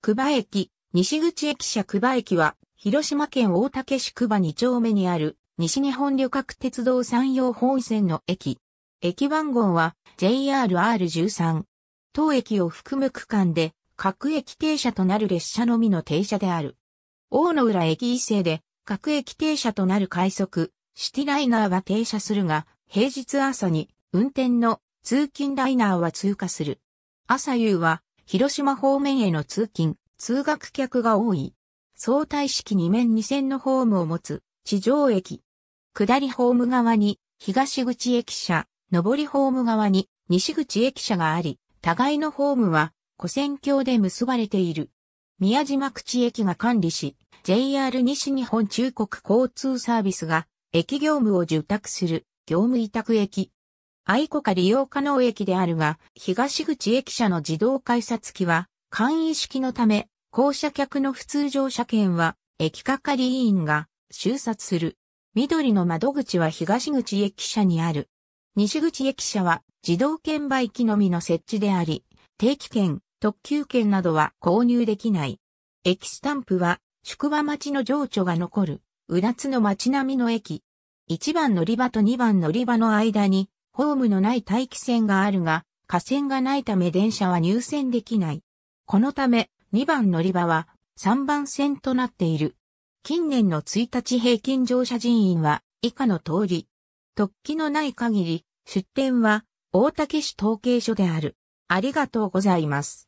久場駅、西口駅舎久場駅は、広島県大竹市久場2丁目にある、西日本旅客鉄道山陽本線の駅。駅番号は JRR13。当駅を含む区間で、各駅停車となる列車のみの停車である。大野浦駅以西で、各駅停車となる快速、シティライナーは停車するが、平日朝に、運転の通勤ライナーは通過する。朝夕は、広島方面への通勤、通学客が多い。相対式2面2線のホームを持つ地上駅。下りホーム側に東口駅舎、上りホーム側に西口駅舎があり、互いのホームは古線橋で結ばれている。宮島口駅が管理し、JR 西日本中国交通サービスが駅業務を受託する業務委託駅。愛子か利用可能駅であるが、東口駅舎の自動改札機は、簡易式のため、降車客の普通乗車券は、駅係員が、収札する。緑の窓口は東口駅舎にある。西口駅舎は、自動券売機のみの設置であり、定期券、特急券などは購入できない。駅スタンプは、宿場町の情緒が残る、うだつの町並みの駅。1番乗り場と2番乗り場の間に、ホームのない待機線があるが、架線がないため電車は入線できない。このため、2番乗り場は3番線となっている。近年の1日平均乗車人員は以下の通り。突起のない限り、出店は大竹市統計所である。ありがとうございます。